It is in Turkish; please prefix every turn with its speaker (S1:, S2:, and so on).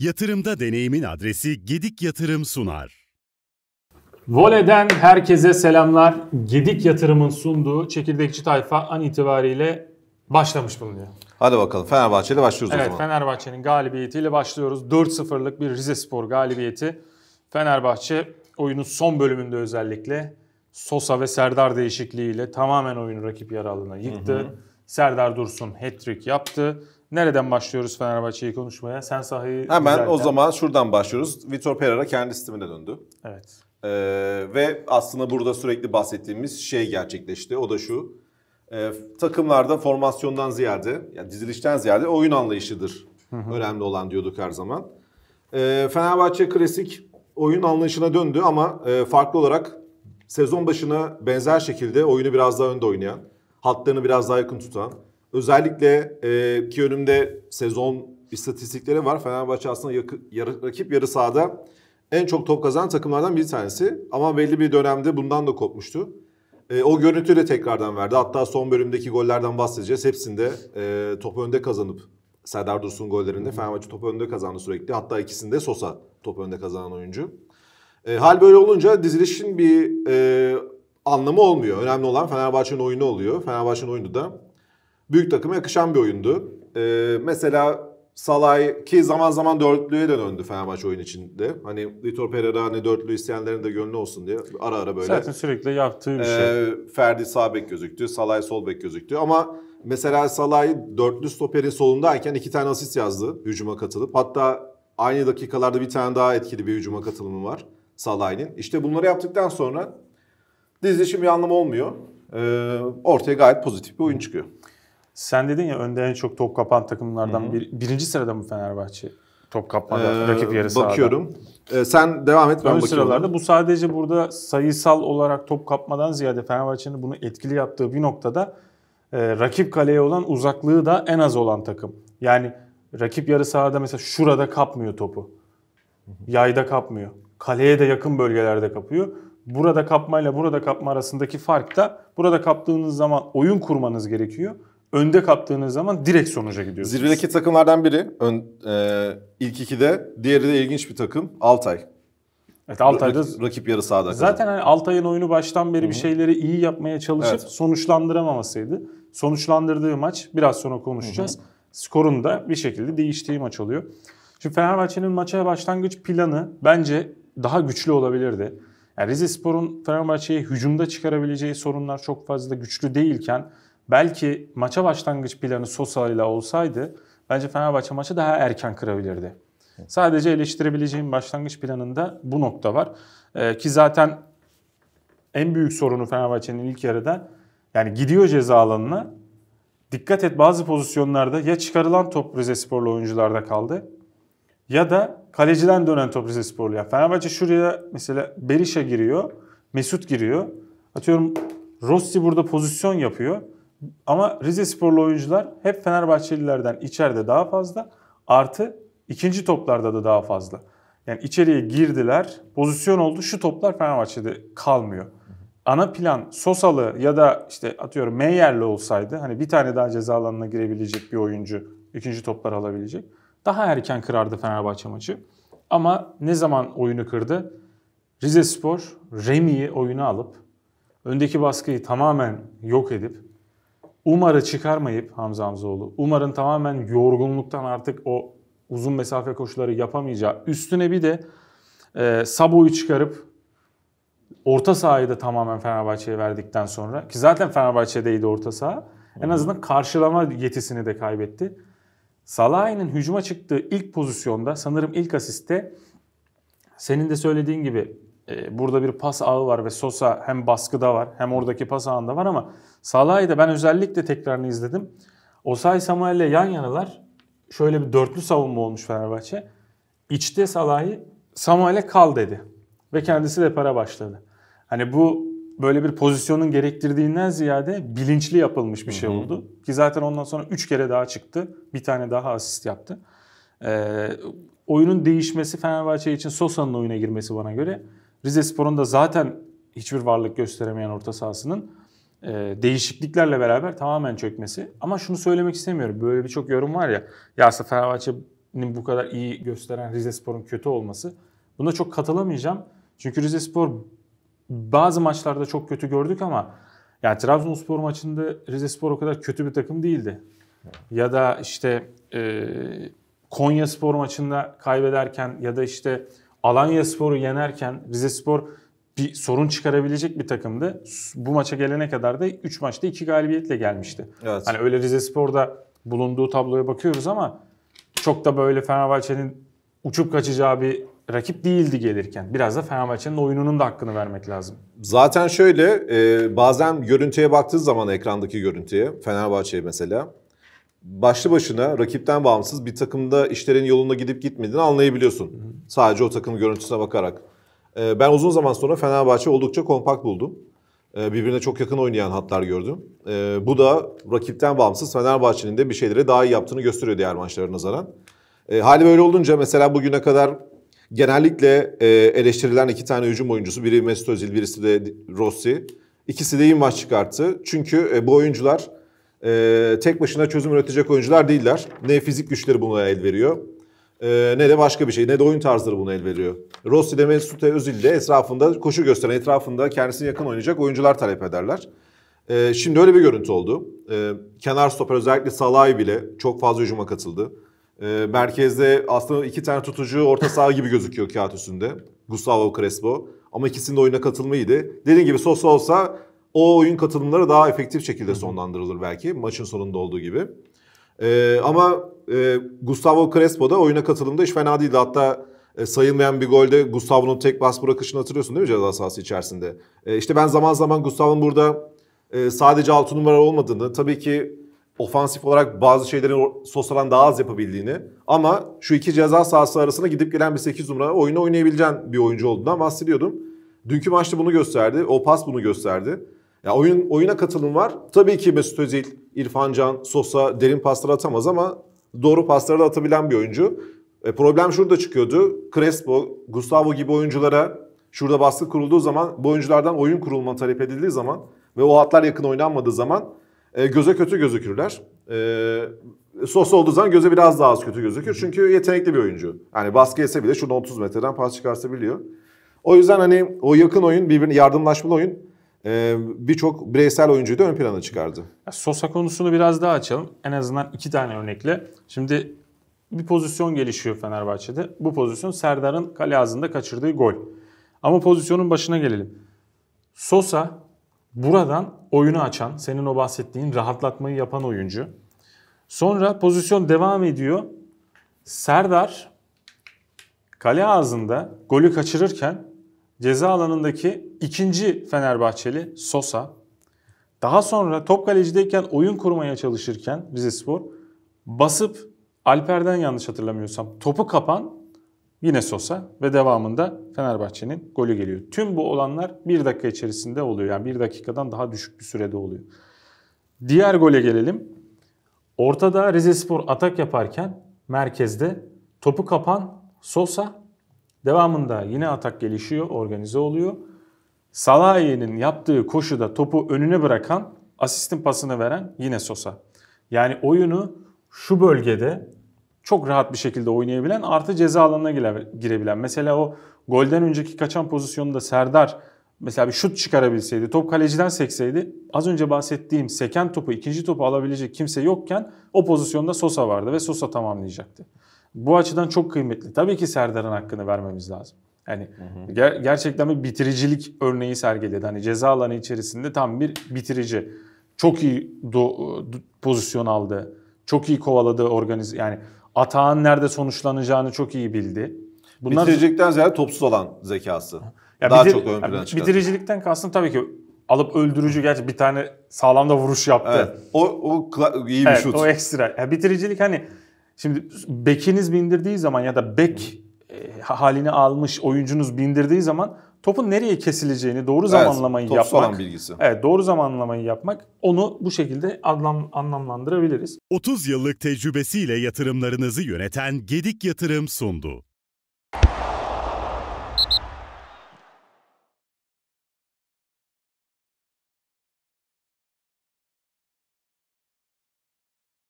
S1: Yatırımda deneyimin adresi Gedik Yatırım sunar. Voleden herkese selamlar. Gedik Yatırım'ın sunduğu çekirdekçi tayfa an itibariyle başlamış bulunuyor.
S2: Hadi bakalım Fenerbahçe ile başlıyoruz evet, o zaman.
S1: Evet Fenerbahçe'nin galibiyetiyle başlıyoruz. 4-0'lık bir Rize Spor galibiyeti. Fenerbahçe oyunun son bölümünde özellikle Sosa ve Serdar değişikliğiyle tamamen oyunu rakip yaralığına yıktı. Hı hı. Serdar Dursun hat-trick yaptı. Nereden başlıyoruz Fenerbahçe'yi konuşmaya? Sen sahayı Hemen güzelken... o zaman
S2: şuradan başlıyoruz. Vitor Pereira kendi sistemine döndü. Evet. Ee, ve aslında burada sürekli bahsettiğimiz şey gerçekleşti. O da şu. E, takımlarda formasyondan ziyade, yani dizilişten ziyade oyun anlayışıdır. Hı hı. Önemli olan diyorduk her zaman. E, Fenerbahçe klasik oyun anlayışına döndü ama e, farklı olarak sezon başına benzer şekilde oyunu biraz daha önde oynayan, hatlarını biraz daha yakın tutan, Özellikle e, ki önümde sezon istatistikleri var. Fenerbahçe aslında yakı, yarı, rakip yarı sahada en çok top kazanan takımlardan bir tanesi. Ama belli bir dönemde bundan da kopmuştu. E, o görüntü de tekrardan verdi. Hatta son bölümdeki gollerden bahsedeceğiz. Hepsinde e, topu önde kazanıp Serdar Dursun gollerinde Fenerbahçe top önde kazandı sürekli. Hatta ikisinde Sosa top önde kazanan oyuncu. E, hal böyle olunca dizilişin bir e, anlamı olmuyor. Önemli olan Fenerbahçe'nin oyunu oluyor. Fenerbahçe'nin oyunu da büyük takıma yakışan bir oyundu. Ee, mesela Salay ki zaman zaman dörtlüye de döndü Fenerbahçe oyun içinde. Hani Vitor Pereira hani dörtlü isteyenlerin de gönlü olsun diye ara ara böyle. Zaten sürekli yaptığı bir ee, şey. Ferdi sağ bek gözüktü, Salay sol bek gözüktü ama mesela Salay dörtlü stoperin solundayken iki tane asist yazdı hücuma katılıp. Hatta aynı dakikalarda bir tane daha etkili bir hücuma katılımı var Salay'ın. İşte bunları yaptıktan sonra dizilişin bir anlamı olmuyor. Ee, ortaya gayet pozitif bir
S1: oyun çıkıyor. Sen dedin ya önde en çok top kapan takımlardan bir, birinci sırada mı Fenerbahçe?
S2: Top kapmada ee, rakip yarı sahada. Bakıyorum. Ee, sen devam et ben Ön bakıyorum. sıralarda bu sadece
S1: burada sayısal olarak top kapmadan ziyade Fenerbahçe'nin bunu etkili yaptığı bir noktada e, rakip kaleye olan uzaklığı da en az olan takım. Yani rakip yarı sahada mesela şurada kapmıyor topu. Yayda kapmıyor. Kaleye de yakın bölgelerde kapıyor. Burada kapmayla burada kapma arasındaki fark da burada kaptığınız zaman oyun kurmanız gerekiyor önde kaptığınız zaman direkt sonuca gidiyorsunuz.
S2: Zirvedeki takımlardan biri ön, e, ilk ikide, diğeri de ilginç bir takım Altay. Evet Altay'da rakip, rakip yarı sahada. Zaten hani
S1: Altay'ın oyunu baştan beri Hı-hı. bir şeyleri iyi yapmaya çalışıp evet. sonuçlandıramamasıydı. Sonuçlandırdığı maç biraz sonra konuşacağız. Hı-hı. Skorun da bir şekilde değiştiği maç oluyor. Şimdi Fenerbahçe'nin maça başlangıç planı bence daha güçlü olabilirdi. Yani Rize Spor'un Fenerbahçe'ye hücumda çıkarabileceği sorunlar çok fazla güçlü değilken Belki maça başlangıç planı Sosa ile olsaydı bence Fenerbahçe maçı daha erken kırabilirdi. Sadece eleştirebileceğim başlangıç planında bu nokta var. Ee, ki zaten en büyük sorunu Fenerbahçe'nin ilk yarıda yani gidiyor ceza alanına. Dikkat et bazı pozisyonlarda ya çıkarılan top Rizesporlu oyuncularda kaldı ya da kaleciden dönen top Rizesporlu'ya. Fenerbahçe şuraya mesela Berisha giriyor, Mesut giriyor. Atıyorum Rossi burada pozisyon yapıyor. Ama Rize sporlu oyuncular hep Fenerbahçelilerden içeride daha fazla. Artı ikinci toplarda da daha fazla. Yani içeriye girdiler, pozisyon oldu. Şu toplar Fenerbahçe'de kalmıyor. Ana plan Sosalı ya da işte atıyorum Meyer'li olsaydı hani bir tane daha ceza alanına girebilecek bir oyuncu ikinci toplar alabilecek. Daha erken kırardı Fenerbahçe maçı. Ama ne zaman oyunu kırdı? Rize Spor Remi'yi oyuna alıp öndeki baskıyı tamamen yok edip Umar'ı çıkarmayıp Hamza Hamzoğlu, Umar'ın tamamen yorgunluktan artık o uzun mesafe koşuları yapamayacağı, üstüne bir de e, Sabo'yu çıkarıp orta sahayı da tamamen Fenerbahçe'ye verdikten sonra ki zaten Fenerbahçe'deydi orta saha. En azından karşılama yetisini de kaybetti. Salah'ın hücuma çıktığı ilk pozisyonda sanırım ilk asiste senin de söylediğin gibi ee, burada bir pas ağı var ve Sosa hem baskıda var hem oradaki pas ağında var ama Salah'ı da ben özellikle tekrarını izledim. Osay Samuel yan yanalar. Şöyle bir dörtlü savunma olmuş Fenerbahçe. İçte Salah'ı Samuel'e kal dedi. Ve kendisi de para başladı. Hani bu böyle bir pozisyonun gerektirdiğinden ziyade bilinçli yapılmış bir şey Hı-hı. oldu. Ki zaten ondan sonra 3 kere daha çıktı. Bir tane daha asist yaptı. Ee, oyunun değişmesi Fenerbahçe için Sosa'nın oyuna girmesi bana göre. Rize Spor'un da zaten hiçbir varlık gösteremeyen orta sahasının e, değişikliklerle beraber tamamen çökmesi. Ama şunu söylemek istemiyorum. Böyle birçok yorum var ya. Ya Fenerbahçe'nin bu kadar iyi gösteren Rize Spor'un kötü olması. Buna çok katılamayacağım. Çünkü Rize Spor bazı maçlarda çok kötü gördük ama yani Trabzonspor maçında Rize Spor o kadar kötü bir takım değildi. Ya da işte e, Konya Spor maçında kaybederken ya da işte Alanya Spor'u yenerken Rize Spor bir sorun çıkarabilecek bir takımdı. Bu maça gelene kadar da 3 maçta 2 galibiyetle gelmişti. Evet. Hani öyle Rize Spor'da bulunduğu tabloya bakıyoruz ama çok da böyle Fenerbahçe'nin uçup kaçacağı bir rakip değildi gelirken. Biraz da Fenerbahçe'nin oyununun da hakkını vermek
S2: lazım. Zaten şöyle e, bazen görüntüye baktığı zaman ekrandaki görüntüye Fenerbahçe'ye mesela başlı başına rakipten bağımsız bir takımda işlerin yolunda gidip gitmediğini anlayabiliyorsun. Hı Sadece o takımın görüntüsüne bakarak. E, ben uzun zaman sonra Fenerbahçe oldukça kompakt buldum. E, birbirine çok yakın oynayan hatlar gördüm. E, bu da rakipten bağımsız Fenerbahçe'nin de bir şeyleri daha iyi yaptığını gösteriyor diğer maçlara nazaran. E, hali böyle olunca mesela bugüne kadar genellikle e, eleştirilen iki tane hücum oyuncusu biri Mesut Özil birisi de Rossi. İkisi de iyi maç çıkarttı. Çünkü e, bu oyuncular e, tek başına çözüm üretecek oyuncular değiller. Ne fizik güçleri buna el veriyor e, ne de başka bir şey ne de oyun tarzları buna el veriyor. Rossi de Mesut Özil de etrafında koşu gösteren etrafında kendisini yakın oynayacak oyuncular talep ederler. E, şimdi öyle bir görüntü oldu. E, kenar stoper özellikle Salah'ı bile çok fazla hücuma katıldı. E, merkezde aslında iki tane tutucu orta saha gibi gözüküyor kağıt üstünde. Gustavo Crespo. Ama ikisinin de oyuna katılmaydı. Dediğim gibi Sosa olsa o oyun katılımları daha efektif şekilde sonlandırılır belki maçın sonunda olduğu gibi. Ee, ama e, Gustavo Crespo da oyuna katılımda hiç fena değildi. Hatta e, sayılmayan bir golde Gustavo'nun tek bas bırakışını hatırlıyorsun değil mi ceza sahası içerisinde? E, işte ben zaman zaman Gustavo'nun burada e, sadece 6 numara olmadığını, tabii ki ofansif olarak bazı şeylerin Sosa'dan daha az yapabildiğini ama şu iki ceza sahası arasında gidip gelen bir 8 numara oyunu oynayabileceğin bir oyuncu olduğundan bahsediyordum. Dünkü maçta bunu gösterdi. O pas bunu gösterdi. Ya oyun oyuna katılım var. Tabii ki Mesut Özil, İrfan Can, Sosa derin pasları atamaz ama doğru pasları da atabilen bir oyuncu. E, problem şurada çıkıyordu. Crespo, Gustavo gibi oyunculara şurada baskı kurulduğu zaman bu oyunculardan oyun kurulma talep edildiği zaman ve o hatlar yakın oynanmadığı zaman e, göze kötü gözükürler. E, Sosa olduğu zaman göze biraz daha az kötü gözükür. Çünkü yetenekli bir oyuncu. Yani baskı yese bile şurada 30 metreden pas çıkarsa biliyor. O yüzden hani o yakın oyun, birbirine yardımlaşmalı oyun ee, birçok bireysel oyuncuyu da ön plana çıkardı. Sosa
S1: konusunu biraz daha açalım. En azından iki tane örnekle. Şimdi bir pozisyon gelişiyor Fenerbahçe'de. Bu pozisyon Serdar'ın kale ağzında kaçırdığı gol. Ama pozisyonun başına gelelim. Sosa buradan oyunu açan, senin o bahsettiğin rahatlatmayı yapan oyuncu. Sonra pozisyon devam ediyor. Serdar kale ağzında golü kaçırırken ceza alanındaki ikinci Fenerbahçeli Sosa. Daha sonra top kalecideyken oyun kurmaya çalışırken Rizespor basıp Alper'den yanlış hatırlamıyorsam topu kapan yine Sosa ve devamında Fenerbahçe'nin golü geliyor. Tüm bu olanlar bir dakika içerisinde oluyor. Yani bir dakikadan daha düşük bir sürede oluyor. Diğer gole gelelim. Ortada Rizespor atak yaparken merkezde topu kapan Sosa Devamında yine atak gelişiyor, organize oluyor. Salahiye'nin yaptığı koşuda topu önüne bırakan, asistin pasını veren yine Sosa. Yani oyunu şu bölgede çok rahat bir şekilde oynayabilen artı ceza alanına girebilen. Mesela o golden önceki kaçan pozisyonunda Serdar mesela bir şut çıkarabilseydi, top kaleciden sekseydi az önce bahsettiğim seken topu, ikinci topu alabilecek kimse yokken o pozisyonda Sosa vardı ve Sosa tamamlayacaktı. Bu açıdan çok kıymetli. Tabii ki Serdar'ın hakkını vermemiz lazım. Yani hı hı. Ger- gerçekten bir bitiricilik örneği sergiledi. Hani ceza alanı içerisinde tam bir bitirici. Çok iyi do- pozisyon aldı. Çok iyi kovaladı organiz yani atağın nerede sonuçlanacağını
S2: çok iyi bildi.
S1: Bunlar bitiricilikten
S2: ziyade topsuz olan zekası. Ya daha bitir- çok ön plana çıkardı.
S1: Bitiricilikten kastım tabii ki alıp öldürücü gerçi bir tane sağlam da vuruş yaptı. Evet. O o
S2: kla- iyi bir evet, şut. O
S1: ekstra. Ya bitiricilik hani Şimdi bekiniz bindirdiği zaman ya da bek e, halini almış oyuncunuz bindirdiği zaman topun nereye kesileceğini doğru evet, zamanlamayı yapmak. bilgisi. Evet, doğru zamanlamayı yapmak onu bu şekilde anlam, anlamlandırabiliriz. 30 yıllık tecrübesiyle yatırımlarınızı yöneten Gedik Yatırım sundu.